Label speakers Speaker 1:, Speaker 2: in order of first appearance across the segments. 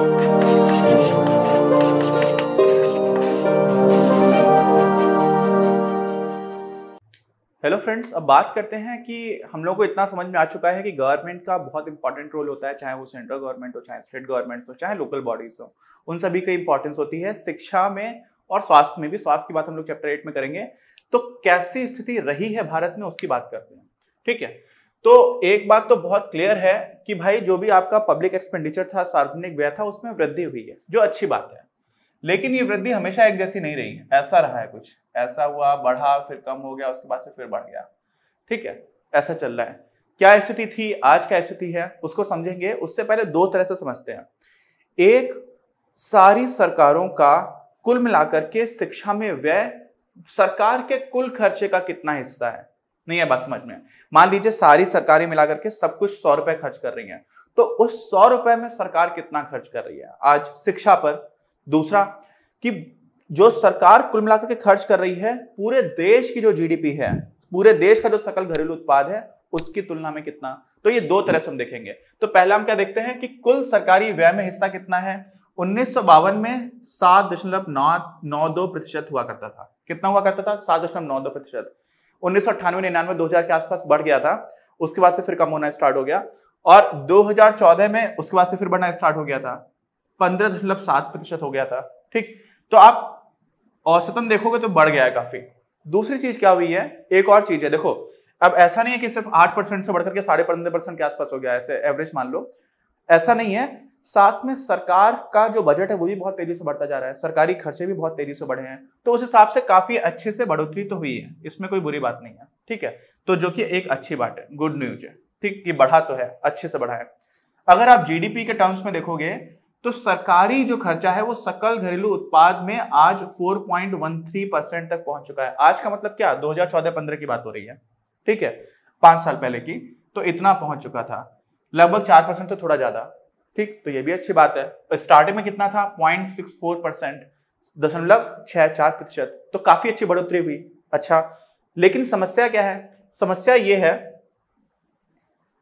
Speaker 1: hello friends अब बात करते हैं कि हम लोग को इतना समझ में आ चुका है कि गवर्नमेंट का बहुत इंपॉर्टेंट रोल होता है चाहे वो सेंट्रल गवर्नमेंट हो चाहे स्टेट गवर्नमेंट हो चाहे लोकल बॉडीज हो उन सभी की इंपॉर्टेंस होती है शिक्षा में और स्वास्थ्य में भी स्वास्थ्य की बात हम लोग चैप्टर एट में करेंगे तो कैसी स्थिति रही है भारत में उसकी बात करते हैं ठीक है तो एक बात तो बहुत क्लियर है कि भाई जो भी आपका पब्लिक एक्सपेंडिचर था सार्वजनिक व्यय था उसमें वृद्धि हुई है जो अच्छी बात है लेकिन ये वृद्धि हमेशा एक जैसी नहीं रही है ऐसा रहा है कुछ ऐसा हुआ बढ़ा फिर कम हो गया उसके बाद से फिर बढ़ गया ठीक है ऐसा चल रहा है क्या स्थिति थी आज क्या स्थिति है उसको समझेंगे उससे पहले दो तरह से समझते हैं एक सारी सरकारों का कुल मिलाकर के शिक्षा में व्यय सरकार के कुल खर्चे का कितना हिस्सा है नहीं है बात समझ में मान लीजिए सारी सरकारें मिलाकर के सब कुछ सौ रुपए खर्च कर रही हैं तो उस सौ रुपए में सरकार कितना खर्च कर रही है आज शिक्षा पर दूसरा कि जो सरकार कुल मिलाकर के खर्च कर रही है पूरे देश की जो जीडीपी है पूरे देश का जो सकल घरेलू उत्पाद है उसकी तुलना में कितना तो ये दो तरह से हम देखेंगे तो पहला हम क्या देखते हैं कि कुल सरकारी व्यय में हिस्सा कितना है उन्नीस में सात दशमलव नौ नौ दो प्रतिशत हुआ करता था कितना हुआ करता था सात दशमलव नौ दो प्रतिशत उन्नीस सौ अट्ठानवे निन्यानवे दो के आसपास बढ़ गया था उसके बाद से फिर कम होना स्टार्ट हो गया और 2014 में उसके बाद से फिर बढ़ना स्टार्ट हो गया था पंद्रह दशमलव सात प्रतिशत हो गया था ठीक तो आप औसतन देखोगे तो बढ़ गया है काफी दूसरी चीज क्या हुई है एक और चीज है देखो अब ऐसा नहीं है कि सिर्फ आठ परसेंट से बढ़कर के साढ़े पंद्रह परसेंट के आसपास हो गया ऐसे एवरेज मान लो ऐसा नहीं है साथ में सरकार का जो बजट है वो भी बहुत तेजी से बढ़ता जा रहा है सरकारी खर्चे भी बहुत तेजी से बढ़े हैं तो उस हिसाब से काफी अच्छे से बढ़ोतरी तो हुई है इसमें कोई बुरी बात नहीं है ठीक है तो जो कि एक अच्छी बात है गुड न्यूज है ठीक कि बढ़ा तो है अच्छे से बढ़ा है अगर आप जीडीपी के टर्म्स में देखोगे तो सरकारी जो खर्चा है वो सकल घरेलू उत्पाद में आज 4.13 परसेंट तक पहुंच चुका है आज का मतलब क्या 2014-15 की बात हो रही है ठीक है पांच साल पहले की तो इतना पहुंच चुका था लगभग चार परसेंट तो थोड़ा ज्यादा ठीक तो ये भी अच्छी बात है स्टार्टिंग तो में कितना था पॉइंट सिक्स फोर परसेंट दशमलव छह चार प्रतिशत तो काफी अच्छी बढ़ोतरी हुई अच्छा लेकिन समस्या क्या है समस्या ये है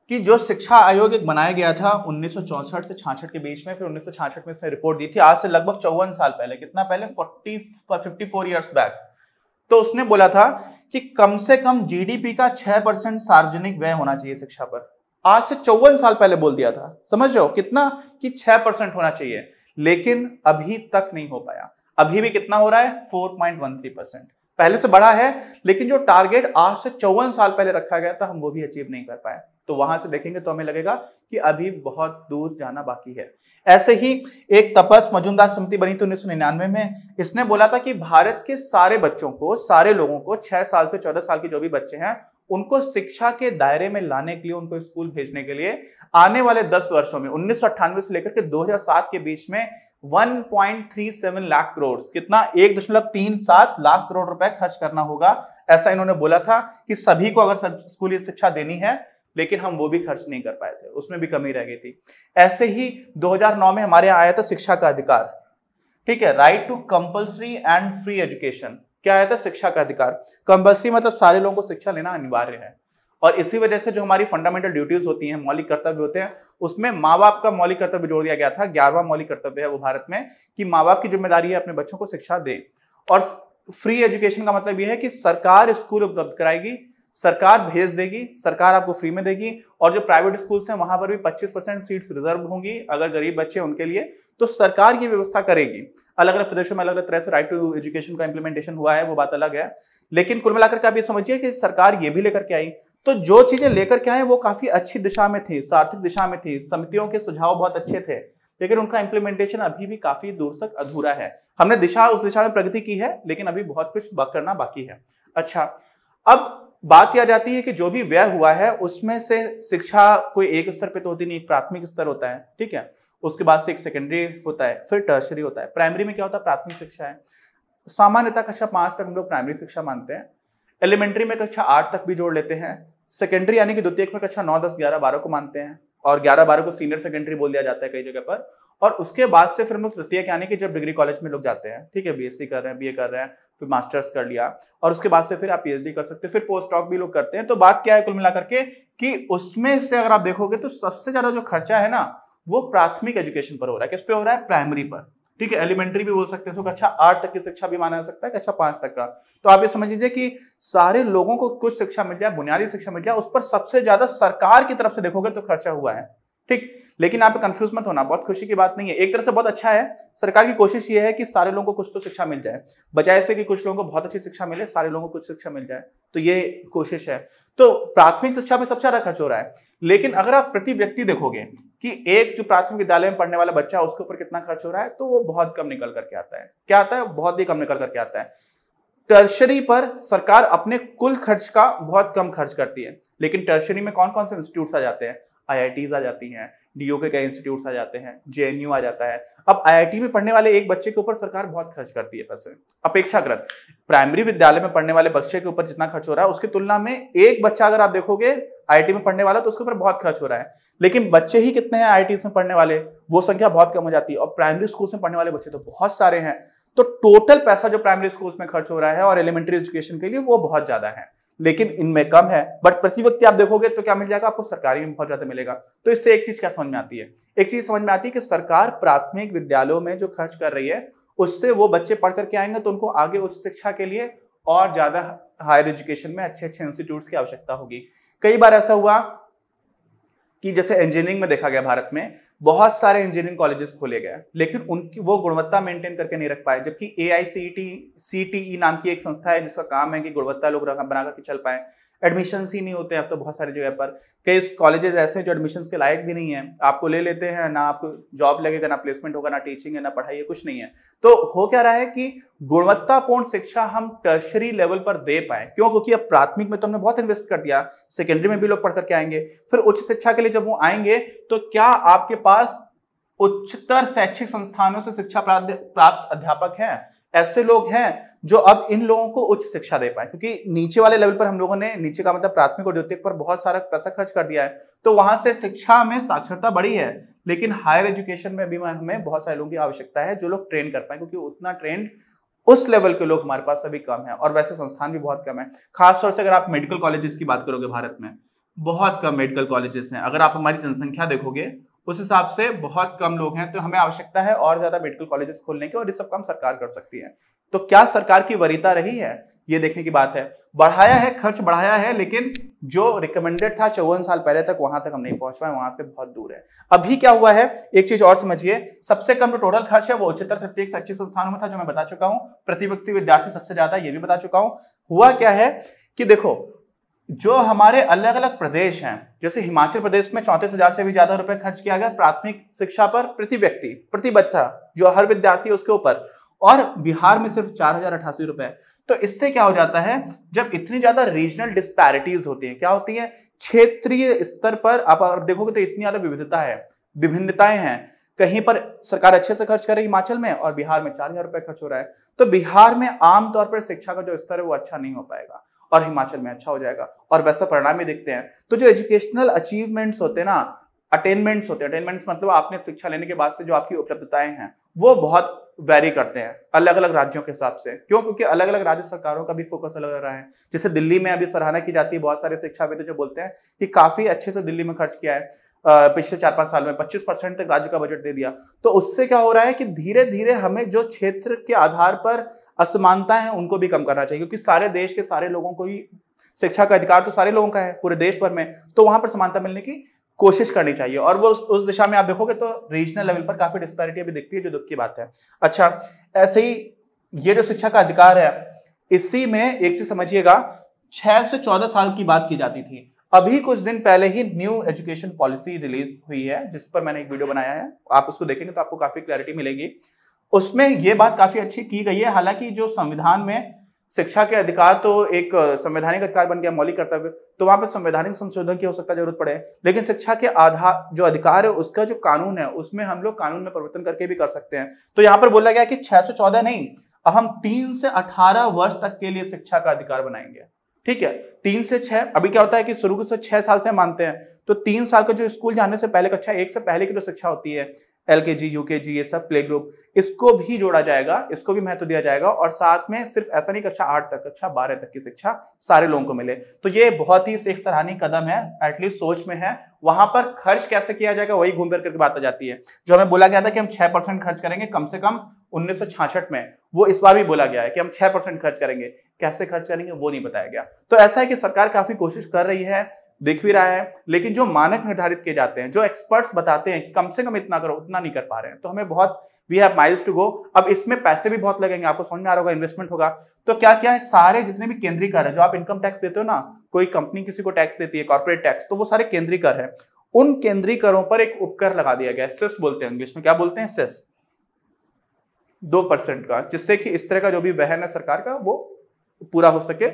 Speaker 1: कि जो शिक्षा आयोग एक बनाया गया था उन्नीस से छाछठ के बीच में फिर उन्नीस में इसने रिपोर्ट दी थी आज से लगभग चौवन साल पहले कितना पहले forty fifty four years back तो उसने बोला था कि कम से कम जीडीपी का 6 परसेंट सार्वजनिक व्यय होना चाहिए शिक्षा पर आज से चौवन साल पहले बोल दिया था समझ जाओ कितना कि छह परसेंट होना चाहिए लेकिन अभी तक नहीं हो पाया अभी भी कितना हो रहा है four point one three percent पहले से बढ़ा है लेकिन जो टारगेट आज से चौवन साल पहले रखा गया था हम वो भी अचीव नहीं कर पाए तो वहां से देखेंगे तो हमें लगेगा कि अभी बहुत दूर जाना बाकी है ऐसे ही एक तपस मजुमदार समिति बनी थी उन्नीस में इसने बोला था कि भारत के सारे बच्चों को सारे लोगों को छह साल से चौदह साल के जो भी बच्चे हैं उनको शिक्षा के दायरे में लाने के लिए उनको स्कूल भेजने के लिए आने वाले 10 वर्षों में उन्नीस से लेकर के 2007 के बीच में 1.37 लाख करोड़ कितना एक दशमलव तीन सात लाख करोड़ रुपए खर्च करना होगा ऐसा इन्होंने बोला था कि सभी को अगर स्कूली शिक्षा देनी है लेकिन हम वो भी खर्च नहीं कर पाए थे उसमें भी कमी रह गई थी ऐसे ही 2009 में हमारे यहाँ आया था शिक्षा का अधिकार ठीक है right to compulsory and free education क्या आया था शिक्षा का अधिकार कंपल्सरी मतलब सारे लोगों को शिक्षा लेना अनिवार्य है और इसी वजह से जो हमारी फंडामेंटल ड्यूटीज होती हैं मौलिक कर्तव्य होते हैं उसमें माँ बाप का मौलिक कर्तव्य जोड़ दिया गया था ग्यारहवा मौलिक कर्तव्य है वो भारत में कि माँ बाप की जिम्मेदारी है अपने बच्चों को शिक्षा दें और फ्री एजुकेशन का मतलब यह है कि सरकार स्कूल उपलब्ध कराएगी सरकार भेज देगी सरकार आपको फ्री में देगी और जो प्राइवेट स्कूल्स हैं वहां पर भी 25 परसेंट सीट्स रिजर्व होंगी अगर गरीब बच्चे उनके लिए तो सरकार ये व्यवस्था करेगी अलग अलग प्रदेशों में अलग अलग तरह से राइट टू एजुकेशन का इंप्लीमेंटेशन हुआ है वो बात अलग है लेकिन कुल मिलाकर के समझिए कि सरकार ये भी लेकर के आई तो जो चीजें लेकर के आए वो काफी अच्छी दिशा में थी सार्थक दिशा में थी समितियों के सुझाव बहुत अच्छे थे लेकिन उनका इंप्लीमेंटेशन अभी भी काफी दूर तक अधूरा है हमने दिशा उस दिशा में प्रगति की है लेकिन अभी बहुत कुछ करना बाकी है अच्छा अब बात यह जाती है कि जो भी व्यय हुआ है उसमें से शिक्षा कोई एक स्तर पे तो होती नहीं प्राथमिक स्तर होता है ठीक है उसके बाद से एक सेकेंडरी होता है फिर टर्शरी होता है प्राइमरी में क्या होता है प्राथमिक शिक्षा है सामान्यतः कक्षा पाँच तक हम लोग प्राइमरी शिक्षा मानते हैं एलिमेंट्री में कक्षा आठ तक भी जोड़ लेते हैं सेकेंडरी यानी कि द्वितीय में कक्षा नौ दस ग्यारह बारह को मानते हैं और ग्यारह बारह को सीनियर सेकेंडरी बोल दिया जाता है कई जगह पर और उसके बाद से फिर हम लोग तृतीय यानी कि जब डिग्री कॉलेज में लोग जाते हैं ठीक है बीएससी कर रहे हैं बीए कर रहे हैं फिर मास्टर्स कर लिया और उसके बाद से फिर आप पीएचडी कर सकते हैं फिर पोस्ट डॉक भी लोग करते हैं तो बात क्या है कुल मिलाकर के कि उसमें से अगर आप देखोगे तो सबसे ज्यादा जो खर्चा है ना वो प्राथमिक एजुकेशन पर हो रहा है किस पे हो रहा है प्राइमरी पर ठीक है एलिमेंट्री भी बोल सकते हैं अच्छा कक्षा आठ तक की शिक्षा भी माना जा सकता है कक्षा अच्छा पांच तक का तो आप ये समझ लीजिए कि सारे लोगों को कुछ शिक्षा मिल जाए बुनियादी शिक्षा मिल जाए उस पर सबसे ज्यादा सरकार की तरफ से देखोगे तो खर्चा हुआ है ठीक लेकिन आप कंफ्यूज मत होना बहुत खुशी की बात नहीं है एक तरह से बहुत अच्छा है सरकार की कोशिश ये है कि सारे लोगों को कुछ तो शिक्षा मिल जाए बजाय से कि कुछ लोगों को बहुत अच्छी शिक्षा मिले सारे लोगों को कुछ शिक्षा मिल जाए तो ये कोशिश है तो प्राथमिक शिक्षा में सबसे ज्यादा खर्च हो रहा है लेकिन अगर आप प्रति व्यक्ति देखोगे कि एक जो प्राथमिक विद्यालय में पढ़ने वाला बच्चा उसके ऊपर कितना खर्च हो रहा है तो वो बहुत कम निकल करके आता है क्या आता है बहुत ही कम निकल करके आता है टर्शरी पर सरकार अपने कुल खर्च का बहुत कम खर्च करती है लेकिन टर्शरी में कौन कौन से इंस्टीट्यूट आ जाते हैं आई आ जाती हैं डीओ के कई इंस्टीट्यूट आ जाते हैं जे आ जाता है अब आई में पढ़ने वाले एक बच्चे के ऊपर सरकार बहुत खर्च करती है पैसे अपेक्षाकृत प्राइमरी विद्यालय में पढ़ने वाले बच्चे के ऊपर जितना खर्च हो रहा है उसकी तुलना में एक बच्चा अगर आप देखोगे आई में पढ़ने वाला तो उसके ऊपर बहुत खर्च हो रहा है लेकिन बच्चे ही कितने हैं आई में पढ़ने वाले वो संख्या बहुत कम हो जाती है और प्राइमरी स्कूल में पढ़ने वाले बच्चे तो बहुत सारे हैं तो टोटल पैसा जो प्राइमरी स्कूल में खर्च हो रहा है और एलिमेंट्री एजुकेशन के लिए वो बहुत ज्यादा है लेकिन इनमें कम है बट प्रति व्यक्ति आप देखोगे तो क्या मिल जाएगा आपको सरकारी में बहुत ज्यादा मिलेगा तो इससे एक चीज क्या समझ में आती है एक चीज समझ में आती है कि सरकार प्राथमिक विद्यालयों में जो खर्च कर रही है उससे वो बच्चे पढ़ करके आएंगे तो उनको आगे उच्च शिक्षा के लिए और ज्यादा हायर एजुकेशन में अच्छे अच्छे इंस्टीट्यूट की आवश्यकता होगी कई बार ऐसा हुआ कि जैसे इंजीनियरिंग में देखा गया भारत में बहुत सारे इंजीनियरिंग कॉलेजेस खोले गए लेकिन उनकी वो गुणवत्ता मेंटेन करके नहीं रख पाए जबकि ए आई C T C T E नाम की एक संस्था है जिसका काम है कि गुणवत्ता लोग बना करके चल पाए एडमिशन ही नहीं होते हैं अब तो बहुत सारी जगह पर कई कॉलेजेस ऐसे हैं जो एडमिशन के लायक भी नहीं है आपको ले लेते हैं ना आपको जॉब लगेगा ना प्लेसमेंट होगा ना टीचिंग है ना पढ़ाई है कुछ नहीं है तो हो क्या रहा है कि गुणवत्तापूर्ण शिक्षा हम टर्शरी लेवल पर दे पाए क्यों क्योंकि अब प्राथमिक में तो हमने बहुत इन्वेस्ट कर दिया सेकेंडरी में भी लोग पढ़ करके आएंगे फिर उच्च शिक्षा के लिए जब वो आएंगे तो क्या आपके पास उच्चतर शैक्षिक संस्थानों से शिक्षा प्राप्त अध्यापक है ऐसे लोग हैं जो अब इन लोगों को उच्च शिक्षा दे पाए क्योंकि नीचे वाले लेवल पर हम लोगों ने नीचे का मतलब प्राथमिक और द्वितीय पर बहुत सारा पैसा खर्च कर दिया है तो वहां से शिक्षा में साक्षरता बढ़ी है लेकिन हायर एजुकेशन में भी हमें बहुत सारे लोगों की आवश्यकता है जो लोग ट्रेन कर पाए क्योंकि उतना ट्रेंड उस लेवल के लोग हमारे पास अभी कम है और वैसे संस्थान भी बहुत कम है खासतौर से अगर आप मेडिकल कॉलेजेस की बात करोगे भारत में बहुत कम मेडिकल कॉलेजेस हैं अगर आप हमारी जनसंख्या देखोगे उस हिसाब से बहुत कम लोग हैं तो हमें आवश्यकता है और ज्यादा मेडिकल कॉलेजेस खोलने की और ये सब काम सरकार कर सकती है तो क्या सरकार की वरीता रही है ये देखने की बात है बढ़ाया है खर्च बढ़ाया है लेकिन जो रिकमेंडेड था चौवन साल पहले तक वहां तक हम नहीं पहुंच पाए वहां से बहुत दूर है अभी क्या हुआ है एक चीज और समझिए सबसे कम जो तो टोटल खर्च है वो उच्चतर तृतीय अच्छे संस्थानों में था जो मैं बता चुका हूं प्रति व्यक्ति विद्यार्थी सबसे ज्यादा ये भी बता चुका हूं हुआ क्या है कि देखो जो हमारे अलग अलग प्रदेश हैं जैसे हिमाचल प्रदेश में चौंतीस हजार से भी ज्यादा रुपए खर्च किया गया प्राथमिक शिक्षा पर प्रति व्यक्ति प्रतिबद्धा जो हर विद्यार्थी उसके ऊपर और बिहार में सिर्फ चार हजार अठासी रुपए तो इससे क्या हो जाता है जब इतनी ज्यादा रीजनल डिस्पैरिटीज होती है क्या होती है क्षेत्रीय स्तर पर आप अगर देखोगे तो इतनी ज्यादा विविधता है विभिन्नताएं हैं कहीं पर सरकार अच्छे से खर्च कर रही हिमाचल में और बिहार में चार हजार रुपए खर्च हो रहा है तो बिहार में आमतौर पर शिक्षा का जो स्तर है वो अच्छा नहीं हो पाएगा और हिमाचल में अच्छा हो जाएगा और वैसा परिणाम ही देखते हैं तो जो एजुकेशनल अचीवमेंट्स होते हैं ना अटेनमेंट्स होते हैं अटेनमेंट्स मतलब आपने शिक्षा लेने के बाद से जो आपकी उपलब्धताएं हैं वो बहुत वेरी करते हैं अलग अलग राज्यों के हिसाब से क्यों क्योंकि अलग अलग राज्य सरकारों का भी फोकस अलग रहा है जैसे दिल्ली में अभी सराहना की जाती है बहुत सारे शिक्षाविद जो बोलते हैं कि काफी अच्छे से दिल्ली में खर्च किया है पिछले चार पांच साल में 25 परसेंट तक राज्य का बजट दे दिया तो उससे क्या हो रहा है कि धीरे धीरे हमें जो क्षेत्र के आधार पर असमानता है उनको भी कम करना चाहिए क्योंकि सारे देश के सारे लोगों को ही शिक्षा का अधिकार तो सारे लोगों का है पूरे देश भर में तो वहां पर समानता मिलने की कोशिश करनी चाहिए और वो उस, उस दिशा में आप देखोगे तो रीजनल लेवल पर काफी डिस्पैरिटी अभी दिखती है जो दुख की बात है अच्छा ऐसे ही ये जो शिक्षा का अधिकार है इसी में एक चीज समझिएगा छह से चौदह साल की बात की जाती थी अभी कुछ दिन पहले ही न्यू एजुकेशन पॉलिसी रिलीज हुई है जिस पर मैंने एक वीडियो बनाया है आप उसको देखेंगे तो आपको काफी क्लैरिटी मिलेगी उसमें ये बात काफी अच्छी की गई है हालांकि जो संविधान में शिक्षा के अधिकार तो एक संवैधानिक अधिकार बन गया मौलिक कर्तव्य तो वहां पर संवैधानिक संशोधन की हो सकता है जरूरत पड़े लेकिन शिक्षा के आधार जो अधिकार है उसका जो कानून है उसमें हम लोग कानून में परिवर्तन करके भी कर सकते हैं तो यहाँ पर बोला गया कि 614 नहीं अब हम तीन से अठारह वर्ष तक के लिए शिक्षा का अधिकार बनाएंगे ठीक है तीन से छह अभी क्या होता है कि शुरू से छह साल से मानते हैं तो तीन साल का जो स्कूल जाने से पहले कक्षा एक से पहले की जो शिक्षा होती है एल के जी यू जी ये सब प्ले ग्रुप इसको भी जोड़ा जाएगा इसको भी महत्व दिया जाएगा और साथ में सिर्फ ऐसा नहीं कक्षा आठ तक कक्षा बारह तक की शिक्षा सारे लोगों को मिले तो ये बहुत ही एक सराहनीय कदम है एटलीस्ट सोच में है वहां पर खर्च कैसे किया जाएगा वही घूम फिर करके बात आ जाती है जो हमें बोला गया था कि हम छह परसेंट खर्च करेंगे कम से कम उन्नीस में वो इस बार भी बोला गया है कि हम छह परसेंट खर्च करेंगे कैसे खर्च करेंगे वो नहीं बताया गया तो ऐसा है कि सरकार काफी कोशिश कर रही है दिख भी रहा है लेकिन जो मानक निर्धारित किए जाते हैं जो एक्सपर्ट्स बताते हैं कि कम से कम इतना करो उतना नहीं कर पा रहे हैं तो हमें बहुत we have miles to go अब इसमें पैसे भी बहुत लगेंगे आपको समझ में आ रहा होगा इन्वेस्टमेंट होगा तो क्या क्या है सारे जितने भी केंद्रीय कर है जो आप इनकम टैक्स देते हो ना कोई कंपनी किसी को टैक्स देती है कॉर्पोरेट टैक्स तो वो सारे केंद्रीय कर है उन केंद्रीय करों पर एक उपकर लगा दिया गया सेस बोलते हैं इंग्लिश में क्या बोलते हैं सेस दो परसेंट का जिससे कि इस तरह का जो भी वहन है सरकार का वो पूरा हो सके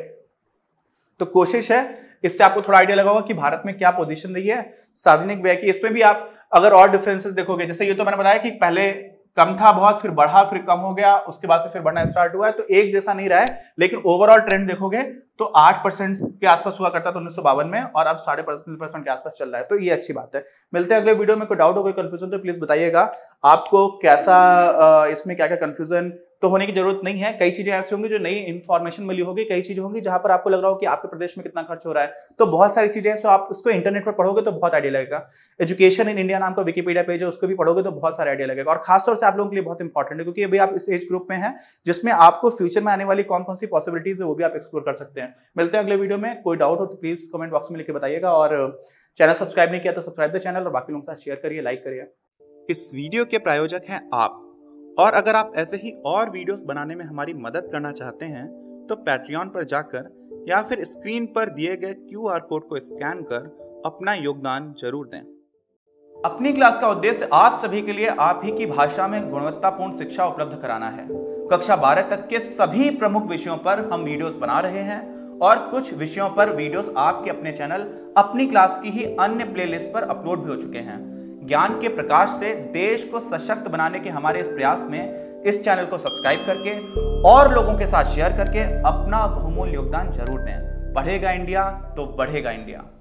Speaker 1: तो कोशिश है इससे आपको थोड़ा आइडिया लगा होगा कि भारत में क्या पोजीशन रही है सार्वजनिक व्यय की इसमें भी आप अगर और डिफरेंसेस देखोगे जैसे ये तो मैंने बताया कि पहले कम था बहुत फिर बढ़ा फिर कम हो गया उसके बाद से फिर बढ़ना स्टार्ट हुआ है तो एक जैसा नहीं रहा है लेकिन ओवरऑल ट्रेंड देखोगे तो आठ परसेंट के आसपास हुआ करता था उन्नीस सौ बावन में और अब साढ़े परसेंट के आसपास चल रहा है तो ये अच्छी बात है मिलते हैं अगले वीडियो में कोई डाउट हो कोई कन्फ्यूजन तो प्लीज बताइएगा आपको कैसा इसमें क्या क्या कन्फ्यूजन तो होने की जरूरत नहीं है कई चीजें ऐसी होंगी जो नई इन्फॉर्मेशन मिली होगी कई चीजें होंगी जहां पर आपको लग रहा हो कि आपके प्रदेश में कितना खर्च हो रहा है तो बहुत सारी चीजें हैं सो आप उसको इंटरनेट पर पढ़ोगे तो बहुत आइडिया लगेगा एजुकेशन इन इंडिया नाम का विकीपीडिया पेज है उसको भी पढ़ोगे तो बहुत सारे आइडिया लगेगा और खासतौर से आप लोगों के लिए बहुत इंपॉर्टेंट है क्योंकि अभी आप इस एज ग्रुप में है जिसमें आपको फ्यूचर में आने वाली कौन कौन सी पॉसिबिलिटीज है वो भी आप एक्सप्लोर कर सकते हैं हैं मिलते हैं अगले वीडियो में कोई डाउट हो तो प्लीज़ कमेंट बॉक्स में लिख बताइएगा और चैनल uh, सब्सक्राइब नहीं किया तो सब्सक्राइब द चैनल और बाकी लोगों के साथ शेयर करिए लाइक करिए इस वीडियो के प्रायोजक हैं आप और अगर आप ऐसे ही और वीडियोस बनाने में हमारी मदद करना चाहते हैं तो पैट्रियन पर जाकर या फिर स्क्रीन पर दिए गए क्यू कोड को स्कैन कर अपना योगदान जरूर दें अपनी क्लास का उद्देश्य आप सभी के लिए आप ही की भाषा में गुणवत्तापूर्ण शिक्षा उपलब्ध कराना है कक्षा 12 तक के सभी प्रमुख विषयों पर हम वीडियोस बना रहे हैं और कुछ विषयों पर वीडियोस आपके अपने चैनल अपनी क्लास की ही अन्य प्लेलिस्ट पर अपलोड भी हो चुके हैं ज्ञान के प्रकाश से देश को सशक्त बनाने के हमारे इस प्रयास में इस चैनल को सब्सक्राइब करके और लोगों के साथ शेयर करके अपना बहुमूल्य योगदान जरूर दें बढ़ेगा इंडिया तो बढ़ेगा इंडिया